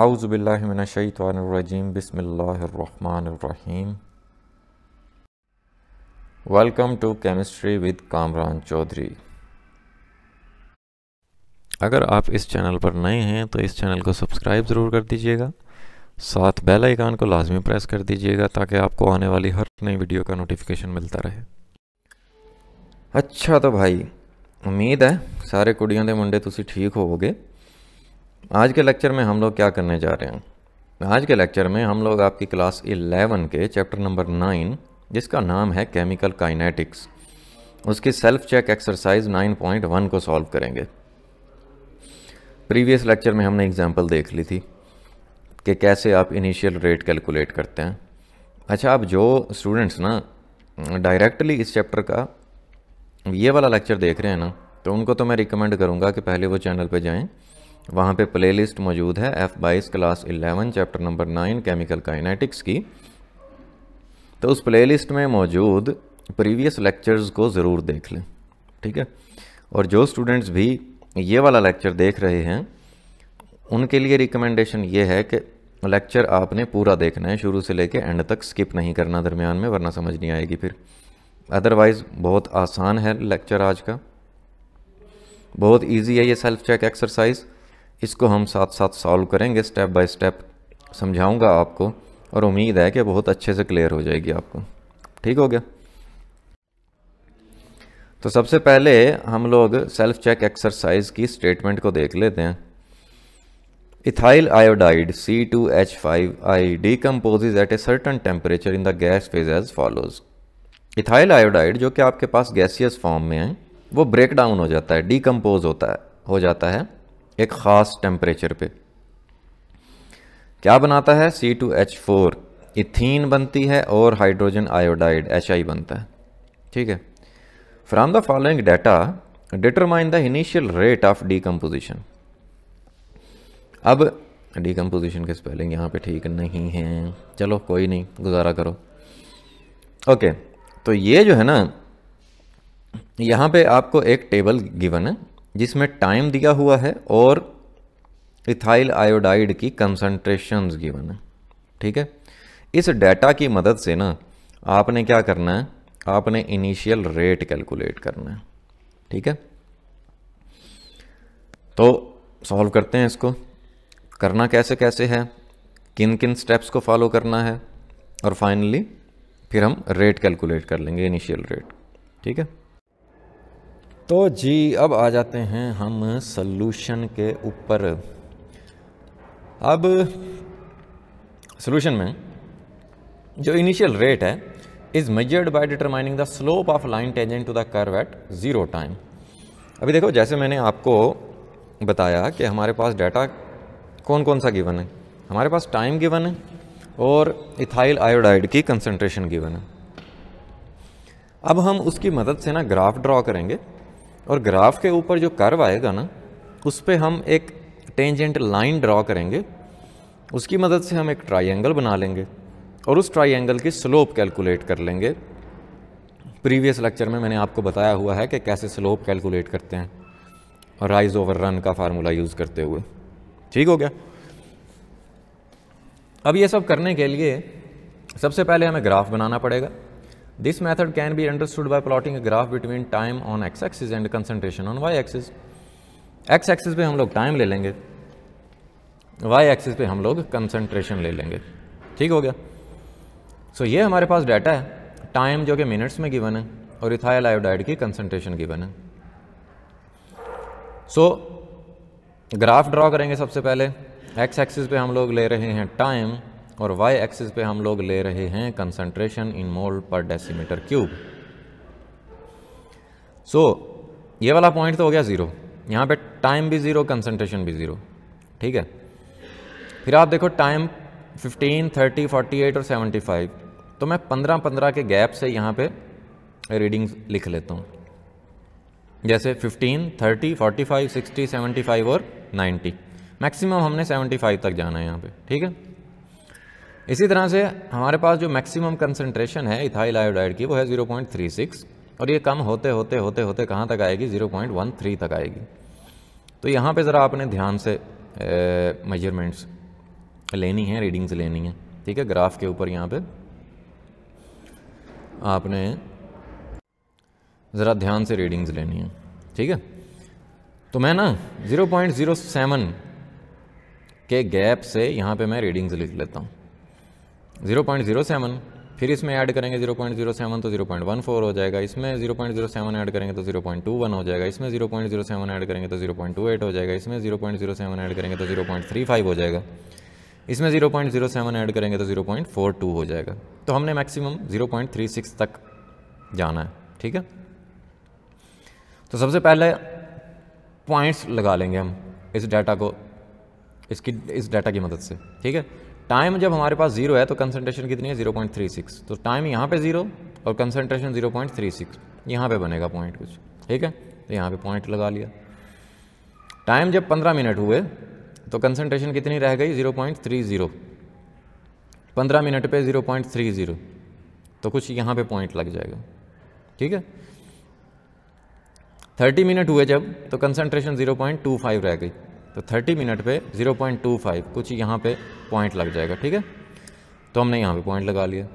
आउज़बिल्लिमिनशैतरजीम बसमीम welcome to chemistry with Kamran Chaudhry अगर आप इस चैनल पर नए हैं तो इस चैनल को सब्सक्राइब ज़रूर कर दीजिएगा साथ बेल आइकान को लाजमी प्रेस कर दीजिएगा ताकि आपको आने वाली हर नई वीडियो का नोटिफिकेशन मिलता रहे अच्छा तो भाई उम्मीद है सारे कुड़ियों के मुंडे तुम ठीक होवोगे आज के लेक्चर में हम लोग क्या करने जा रहे हैं आज के लेक्चर में हम लोग आपकी क्लास 11 के चैप्टर नंबर 9 जिसका नाम है केमिकल काइनेटिक्स उसकी सेल्फ चेक एक्सरसाइज 9.1 को सॉल्व करेंगे प्रीवियस लेक्चर में हमने एग्जांपल देख ली थी कि कैसे आप इनिशियल रेट कैलकुलेट करते हैं अच्छा आप जो स्टूडेंट्स ना डायरेक्टली इस चैप्टर का ये वाला लेक्चर देख रहे हैं ना तो उनको तो मैं रिकमेंड करूँगा कि पहले वो चैनल पर जाएँ वहाँ पे प्लेलिस्ट मौजूद है एफ़ बाईस class eleven chapter number nine chemical kinetics की तो उस प्लेलिस्ट में मौजूद प्रीवियस लेक्चर्स को ज़रूर देख लें ठीक है और जो स्टूडेंट्स भी ये वाला लेक्चर देख रहे हैं उनके लिए रिकमेंडेशन ये है कि लेक्चर आपने पूरा देखना है शुरू से लेके एंड तक स्किप नहीं करना दरमियान में वरना समझ नहीं आएगी फिर अदरवाइज़ बहुत आसान है लेक्चर आज का बहुत इजी है ये सेल्फ चेक एक्सरसाइज इसको हम साथ साथ सॉल्व करेंगे स्टेप बाय स्टेप समझाऊंगा आपको और उम्मीद है कि बहुत अच्छे से क्लियर हो जाएगी आपको ठीक हो गया तो सबसे पहले हम लोग सेल्फ चेक एक्सरसाइज की स्टेटमेंट को देख लेते हैं ethyl iodide C two H five I decomposes at a certain temperature in the gas phase as follows ethyl iodide जो कि आपके पास गैसियस फॉर्म में है वो ब्रेक डाउन हो जाता है डीकम्पोज होता है हो जाता है एक ख़ास टेम्परेचर पे क्या बनाता है C two H four ethene बनती है और हाइड्रोजन आयोडाइड एच आई बनता है ठीक है from the following data determine the initial rate of decomposition अब डीकम्पोजिशन के स्पेलिंग यहाँ पे ठीक नहीं है चलो कोई नहीं गुजारा करो ओके तो ये जो है ना यहाँ पे आपको एक टेबल गिवन है जिसमें टाइम दिया हुआ है और इथाइल आयोडाइड की कंसंट्रेशन गिवन है ठीक है इस डाटा की मदद से ना आपने क्या करना है आपने इनिशियल रेट कैलकुलेट करना है ठीक है तो सॉल्व करते हैं इसको करना कैसे कैसे है किन किन स्टेप्स को फॉलो करना है और फाइनली फिर हम रेट कैलकुलेट कर लेंगे इनिशियल रेट ठीक है तो जी अब आ जाते हैं हम सल्यूशन के ऊपर अब सॉल्यूशन में जो इनिशियल रेट है is measured by determining the slope of line tangent to the curve at zero time अभी देखो जैसे मैंने आपको बताया कि हमारे पास डाटा कौन कौन सा गिवन है हमारे पास टाइम गिवन है और इथाइल आयोडाइड की कंसंट्रेशन गिवन है अब हम उसकी मदद से ना ग्राफ ड्रॉ करेंगे और ग्राफ के ऊपर जो कर्व आएगा ना उस पर हम एक टेंजेंट लाइन ड्रॉ करेंगे उसकी मदद से हम एक ट्राइंगल बना लेंगे और उस ट्राइंगल की स्लोप कैलकुलेट कर लेंगे प्रीवियस लेक्चर में मैंने आपको बताया हुआ है कि कैसे स्लोप कैलकुलेट करते हैं और राइज ओवर रन का फार्मूला यूज़ करते हुए ठीक हो गया अब ये सब करने के लिए सबसे पहले हमें ग्राफ बनाना पड़ेगा this method can be understood by plotting graph between time on X axis and concentration on Y axis X axis पे हम लोग टाइम ले लेंगे वाई एक्सिस पे हम लोग कंसनट्रेशन ले लेंगे ठीक हो गया सो so, ये हमारे पास डाटा है टाइम जो कि मिनट्स में गिवन है और इथाइल आयोडाइड की कंसेंट्रेशन गिवन है सो ग्राफ ड्रॉ करेंगे सबसे पहले एक्स एक्सिस पे हम लोग ले रहे हैं टाइम और y एक्सिस पे हम लोग ले रहे हैं कंसनट्रेशन इन मोल पर डेसीमीटर क्यूब सो ये वाला पॉइंट तो हो गया ज़ीरो यहाँ पे टाइम भी ज़ीरो कंसनट्रेशन भी ज़ीरो ठीक है फिर आप देखो टाइम 15, 30, 48 और 75 तो मैं 15 15 के गैप से यहाँ पे रीडिंग लिख लेता हूँ जैसे 15, 30, 45, 60, 75 और 90 मैक्सिमम हमने 75 तक जाना है यहाँ पे ठीक है इसी तरह से हमारे पास जो मैक्सिमम कंसनट्रेशन है इथाइल आयोडाइड की वो है 0.36 और ये कम होते होते होते होते कहाँ तक आएगी 0.13 तक आएगी तो यहाँ पे ज़रा आपने ध्यान से मेजरमेंट्स लेनी है रीडिंग्स लेनी है ठीक है ग्राफ के ऊपर यहाँ पे आपने ज़रा ध्यान से रीडिंग्स लेनी है ठीक है तो मैं ना 0.07 के गैप से यहाँ पे मैं रीडिंग्स लिख लेता हूँ ज़ीरो पॉइंट ज़ीरो सेवन फिर इसमें ऐड करेंगे ज़ीरो पॉइंट ज़ीरो सेवन तो ज़ीरो पॉइंट वन फोर हो जाएगा इसमें zero point zero seven add करेंगे तो ज़ीरो पॉइंट टू हो जाएगा इसमें zero point zero seven add करेंगे तो ज़ीरो पॉइंट हो जाएगा इसमें ज़ीरो पॉइंट ऐड करेंगे तो ज़ीरो पॉइंट फाइव हो जाएगा इसमें zero point zero seven add करेंगे तो ज़ीरो पॉइंट फोर टू हो जाएगा तो हमने maximum zero point three six तक जाना है ठीक है तो सबसे पहले पॉइंट्स लगा लेंगे हम इस डाटा को इसकी इस डाटा की मदद से ठीक है टाइम जब हमारे पास जीरो है तो कंसनट्रेशन कितनी है जीरो पॉइंट थ्री सिक्स तो टाइम यहाँ पे जीरो और concentration zero point three six यहाँ पर बनेगा पॉइंट कुछ ठीक है तो यहाँ पे पॉइंट लगा लिया टाइम जब पंद्रह मिनट हुए तो कंसनट्रेशन कितनी रह गई जीरो पॉइंट थ्री जीरो पंद्रह मिनट पे जीरो पॉइंट थ्री जीरो तो कुछ यहाँ पे पॉइंट लग जाएगा ठीक है थर्टी मिनट हुए जब तो concentration zero point two five रह गई तो 30 मिनट पे 0.25 कुछ यहाँ पे पॉइंट लग जाएगा ठीक है तो हमने यहाँ पे पॉइंट लगा लिया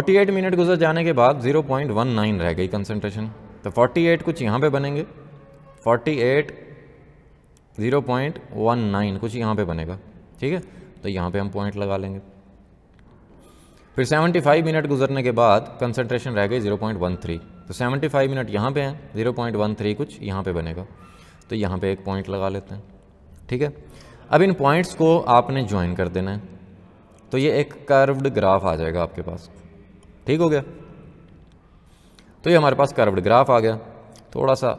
48 मिनट गुजर जाने के बाद 0.19 रह गई कंसनट्रेशन तो 48 कुछ यहाँ पे बनेंगे 48 0.19 कुछ यहाँ पे बनेगा ठीक है तो यहाँ पे हम पॉइंट लगा लेंगे फिर 75 मिनट गुजरने के बाद कंसनट्रेशन रह गई 0.13 तो 75 मिनट यहाँ पे हैं 0.13 कुछ यहाँ पे बनेगा तो यहाँ पे एक पॉइंट लगा लेते हैं ठीक है अब इन पॉइंट्स को आपने ज्वाइन कर देना है तो ये एक कर्व्ड ग्राफ आ जाएगा आपके पास ठीक हो गया तो ये हमारे पास कर्व्ड ग्राफ आ गया थोड़ा सा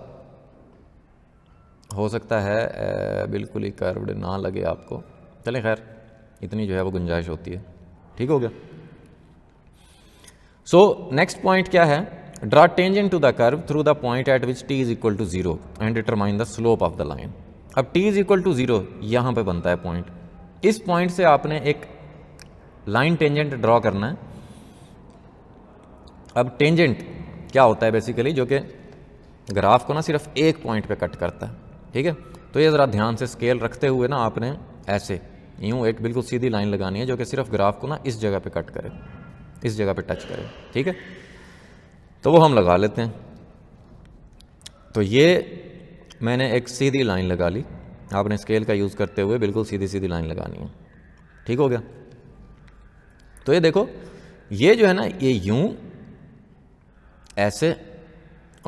हो सकता है बिल्कुल ही कर्व्ड ना लगे आपको चले खैर इतनी जो है वो गुंजाइश होती है ठीक हो गया सो नेक्स्ट पॉइंट क्या है Draw tangent to the curve through the point at which t is equal to 0 and determine the slope of the line. अब t is equal to zero यहाँ पे बनता है पॉइंट इस पॉइंट से आपने एक लाइन टेंजेंट ड्रॉ करना है अब टेंजेंट क्या होता है बेसिकली जो कि ग्राफ को ना सिर्फ एक पॉइंट पे कट करता है ठीक है तो ये ज़रा ध्यान से स्केल रखते हुए ना आपने ऐसे यूँ एक बिल्कुल सीधी लाइन लगानी है जो कि सिर्फ ग्राफ को ना इस जगह पे कट करे इस जगह पे टच करे ठीक है तो वो हम लगा लेते हैं तो ये मैंने एक सीधी लाइन लगा ली आपने स्केल का यूज़ करते हुए बिल्कुल सीधी सीधी लाइन लगानी है ठीक हो गया तो ये देखो ये जो है ना ये यूं ऐसे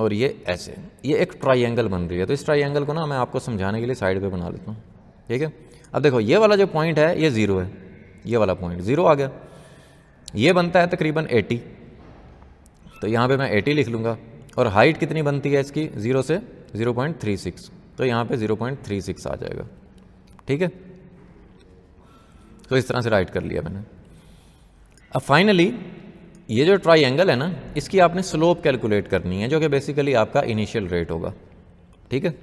और ये ऐसे ये एक ट्राइंगल बन रही है तो इस ट्राइंगल को ना मैं आपको समझाने के लिए साइड पे बना लेता हूँ ठीक है अब देखो ये वाला जो पॉइंट है ये ज़ीरो है ये वाला पॉइंट ज़ीरो आ गया ये बनता है तकरीबन एटी तो यहाँ पे मैं 80 लिख लूँगा और हाइट कितनी बनती है इसकी ज़ीरो से 0.36 तो यहाँ पे 0.36 आ जाएगा ठीक है तो इस तरह से राइट कर लिया मैंने अब फाइनली ये जो ट्राइंगल है ना इसकी आपने स्लोप कैलकुलेट करनी है जो कि बेसिकली आपका इनिशियल रेट होगा ठीक है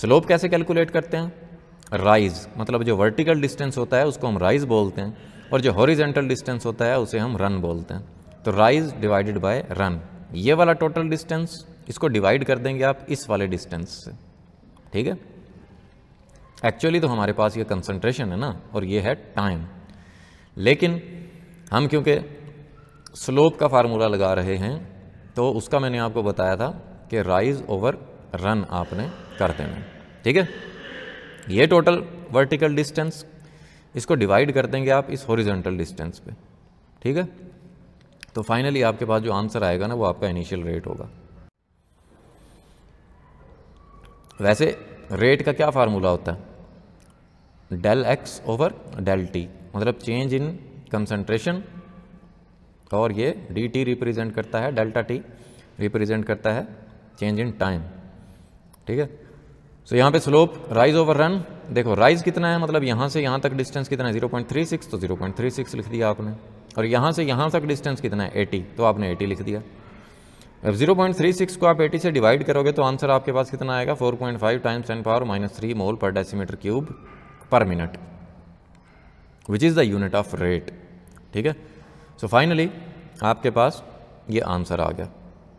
स्लोप कैसे कैलकुलेट करते हैं राइज मतलब जो वर्टिकल डिस्टेंस होता है उसको हम राइज बोलते हैं और जो हॉरिजेंटल डिस्टेंस होता है उसे हम रन बोलते हैं तो राइज डिवाइडेड बाय रन ये वाला टोटल डिस्टेंस इसको डिवाइड कर देंगे आप इस वाले डिस्टेंस से ठीक है एक्चुअली तो हमारे पास ये कंसंट्रेशन है ना और ये है टाइम लेकिन हम क्योंकि स्लोप का फार्मूला लगा रहे हैं तो उसका मैंने आपको बताया था कि राइज ओवर रन आपने कर देना ठीक है ये टोटल वर्टिकल डिस्टेंस इसको डिवाइड कर देंगे आप इस हॉरिजेंटल डिस्टेंस पे ठीक है तो फाइनली आपके पास जो आंसर आएगा ना वो आपका इनिशियल रेट होगा वैसे रेट का क्या फार्मूला होता है del X over del T मतलब चेंज इन कंसंट्रेशन और ये डी टी रिप्रेजेंट करता है डेल्टा टी रिप्रेजेंट करता है चेंज इन टाइम ठीक है सो so, यहाँ पे स्लोप राइज ओवर रन देखो राइज कितना है मतलब यहाँ से यहाँ तक डिस्टेंस कितना है 0.36 तो 0.36 लिख दिया आपने और यहाँ से यहाँ तक डिस्टेंस कितना है एटी तो आपने एटी लिख दिया अब जीरो पॉइंट थ्री सिक्स को आप एटी से डिवाइड करोगे तो आंसर आपके पास कितना आएगा four point five times ten power minus three mole per decimetre cube per minute which is the unit of rate ठीक है सो so फाइनली आपके पास ये आंसर आ गया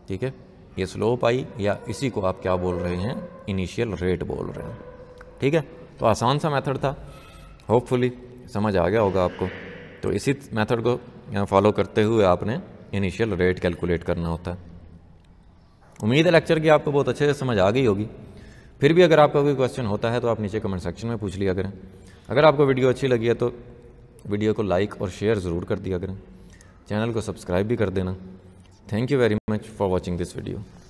ठीक है ये स्लोप आई या इसी को आप क्या बोल रहे हैं इनिशियल रेट बोल रहे हैं ठीक है तो आसान सा मेथड था होपफुली समझ आ गया होगा आपको तो इसी मेथड को फॉलो करते हुए आपने इनिशियल रेट कैलकुलेट करना होता है उम्मीद है लेक्चर की आपको बहुत अच्छे से समझ आ गई होगी फिर भी अगर आपका कोई क्वेश्चन होता है तो आप नीचे कमेंट सेक्शन में पूछ लिया करें अगर आपको वीडियो अच्छी लगी है तो वीडियो को लाइक और शेयर ज़रूर कर दिया करें चैनल को सब्सक्राइब भी कर देना thank you very much for watching this video